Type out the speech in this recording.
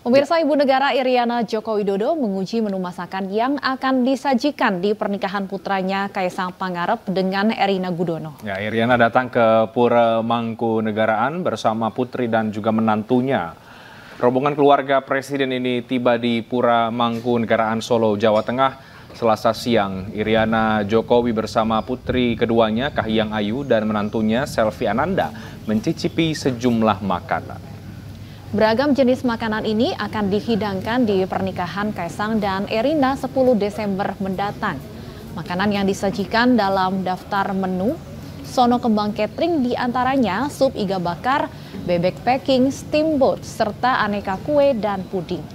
Pemirsa Ibu Negara Iriana Joko Widodo menguji menu masakan yang akan disajikan di pernikahan putranya Kaisang Pangarep dengan Erina Gudono. Ya, Iriana datang ke Pura Mangku Negaraan bersama putri dan juga menantunya. Rombongan keluarga presiden ini tiba di Pura Mangku Negaraan Solo, Jawa Tengah Selasa siang. Iriana Jokowi bersama putri keduanya Kahiyang Ayu dan menantunya Selvi Ananda mencicipi sejumlah makanan. Beragam jenis makanan ini akan dihidangkan di pernikahan Kaisang dan Erina 10 Desember mendatang. Makanan yang disajikan dalam daftar menu Sono Kembang Catering diantaranya sup iga bakar, bebek packing, steamboat, serta aneka kue dan puding.